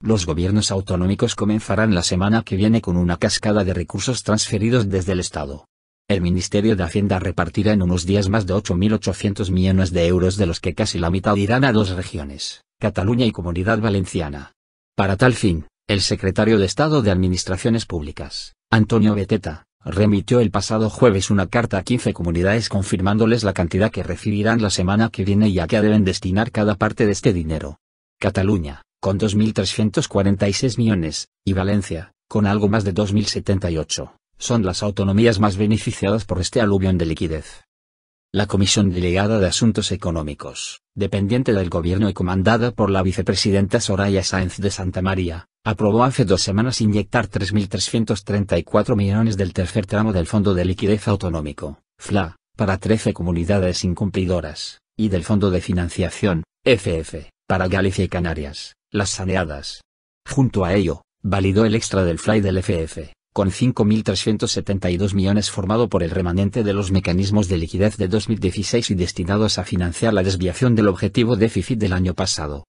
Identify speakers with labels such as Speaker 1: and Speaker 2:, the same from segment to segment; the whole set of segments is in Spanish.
Speaker 1: Los gobiernos autonómicos comenzarán la semana que viene con una cascada de recursos transferidos desde el Estado. El Ministerio de Hacienda repartirá en unos días más de 8.800 millones de euros de los que casi la mitad irán a dos regiones, Cataluña y Comunidad Valenciana. Para tal fin, el secretario de Estado de Administraciones Públicas, Antonio Beteta, remitió el pasado jueves una carta a 15 comunidades confirmándoles la cantidad que recibirán la semana que viene y a qué deben destinar cada parte de este dinero. Cataluña, con 2.346 millones, y Valencia, con algo más de 2.078, son las autonomías más beneficiadas por este aluvión de liquidez. La Comisión Delegada de Asuntos Económicos, dependiente del Gobierno y comandada por la vicepresidenta Soraya Sáenz de Santa María, aprobó hace dos semanas inyectar 3.334 millones del tercer tramo del Fondo de Liquidez Autonómico, FLA, para 13 comunidades incumplidoras, y del Fondo de Financiación, FF, para Galicia y Canarias, las saneadas. Junto a ello, validó el extra del fly del FF, con 5.372 millones formado por el remanente de los mecanismos de liquidez de 2016 y destinados a financiar la desviación del objetivo déficit del año pasado.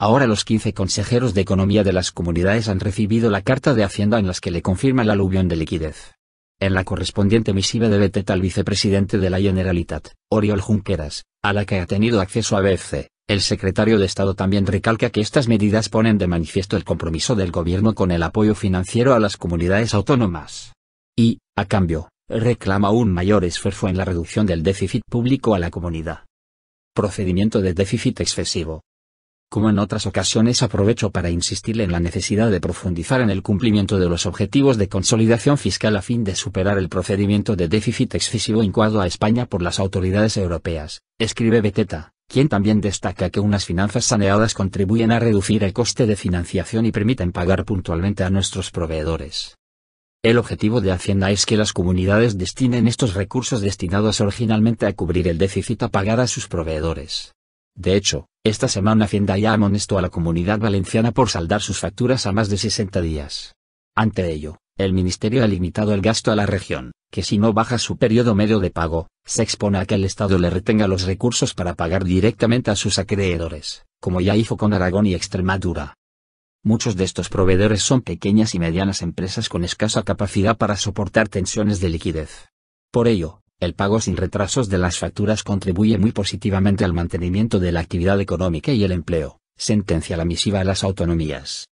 Speaker 1: Ahora los 15 consejeros de economía de las comunidades han recibido la carta de Hacienda en las que le confirma el aluvión de liquidez. En la correspondiente misiva de Betet al vicepresidente de la Generalitat, Oriol Junqueras, a la que ha tenido acceso a el secretario de Estado también recalca que estas medidas ponen de manifiesto el compromiso del gobierno con el apoyo financiero a las comunidades autónomas. Y, a cambio, reclama un mayor esfuerzo en la reducción del déficit público a la comunidad. Procedimiento de déficit excesivo. Como en otras ocasiones aprovecho para insistir en la necesidad de profundizar en el cumplimiento de los objetivos de consolidación fiscal a fin de superar el procedimiento de déficit excesivo incuado a España por las autoridades europeas, escribe Beteta quien también destaca que unas finanzas saneadas contribuyen a reducir el coste de financiación y permiten pagar puntualmente a nuestros proveedores. El objetivo de Hacienda es que las comunidades destinen estos recursos destinados originalmente a cubrir el déficit a pagar a sus proveedores. De hecho, esta semana Hacienda ya amonestó a la comunidad valenciana por saldar sus facturas a más de 60 días. Ante ello, el Ministerio ha limitado el gasto a la región, que si no baja su periodo medio de pago, se expone a que el Estado le retenga los recursos para pagar directamente a sus acreedores, como ya hizo con Aragón y Extremadura. Muchos de estos proveedores son pequeñas y medianas empresas con escasa capacidad para soportar tensiones de liquidez. Por ello, el pago sin retrasos de las facturas contribuye muy positivamente al mantenimiento de la actividad económica y el empleo, sentencia la misiva a las autonomías.